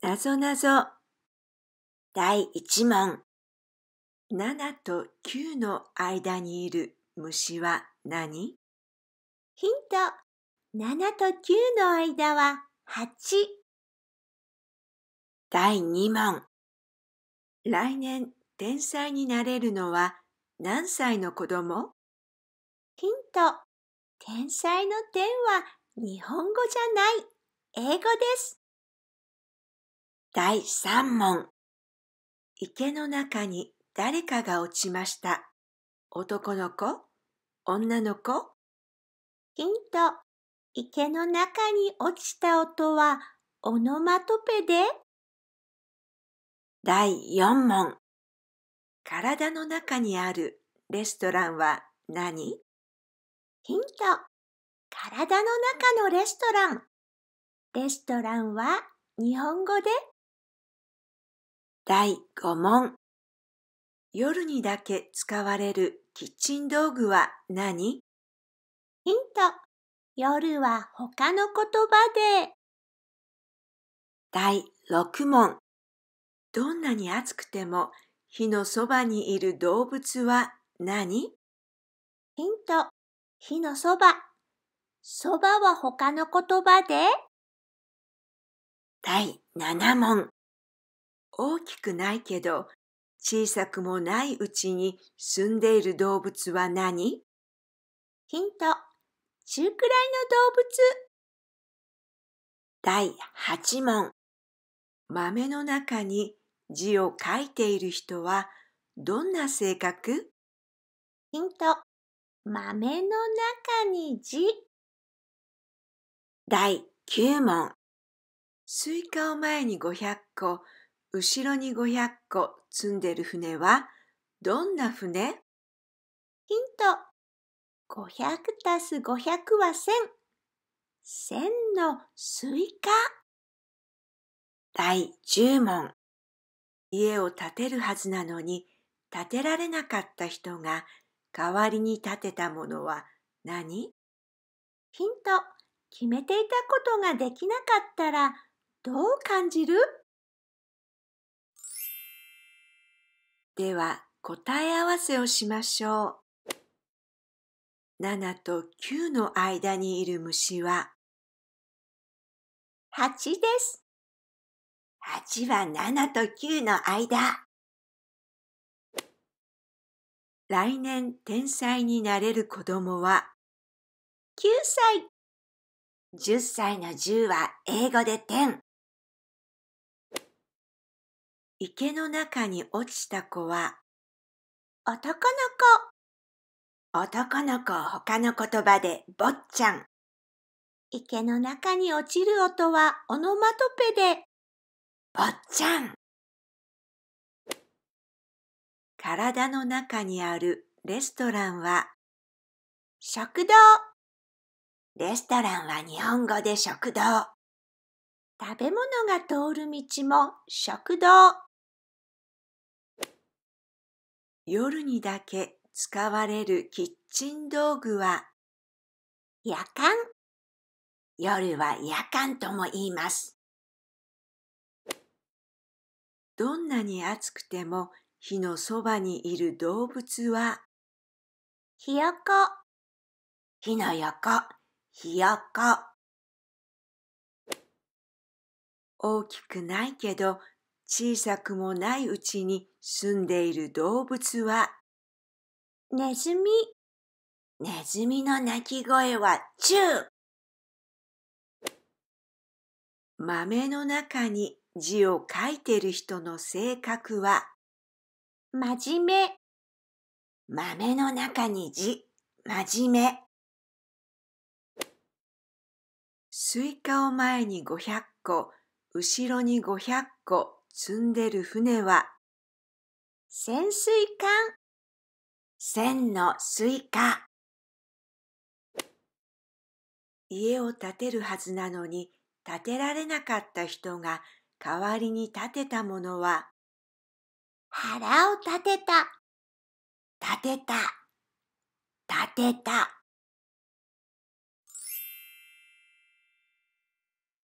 なぞなぞ第1問7と9の間にいる虫は何ヒント7と9の間は8第2問来年天才になれるのは何歳の子供ヒント天才の点は日本語じゃない英語です第3問。池の中に誰かが落ちました。男の子女の子ヒント。池の中に落ちた音はオノマトペで第4問。体の中にあるレストランは何ヒント。体の中のレストラン。レストランは日本語で第5問。夜にだけ使われるキッチン道具は何ヒント。夜は他の言葉で。第6問。どんなに暑くても火のそばにいる動物は何ヒント。火のそば。そばは他の言葉で。第7問。大きくないけど小さくもないうちに住んでいる動物は何ヒント、中くらいの動物。第8問。豆の中に字を書いている人はどんな性格ヒント、豆の中に字。第9問。スイカを前に500個、後ろに500個積んでる船はどんな船ヒント。500たす500は1000。1000のスイカ。第10問。家を建てるはずなのに建てられなかった人が代わりに建てたものは何ヒント。決めていたことができなかったらどう感じるでは答え合わせをしましょう。7と9の間にいる虫は8です。8は7と9の間。来年天才になれる子供は9歳。10歳の10は英語で10。池の中に落ちた子は、男の子。男の子を他の言葉で坊ちゃん。池の中に落ちる音はオノマトペで、っちゃん。体の中にあるレストランは、食堂。レストランは日本語で食堂。食べ物が通る道も食堂。夜にだけ使われるキッチン道具は夜間夜は夜間とも言います。どんなに暑くても火のそばにいる動物はひよこ火の横ひよこ大きくないけど小さくもないうちに住んでいる動物は、ネズミ。ネズミの鳴き声はチュー。豆の中に字を書いてる人の性格は、真面目。豆の中に字、真面目。スイカを前に500個、後ろに500個積んでる船は、潜水艦。千のスイカ。家を建てるはずなのに建てられなかった人が代わりに建てたものは、腹を立てた。立てた。立てた。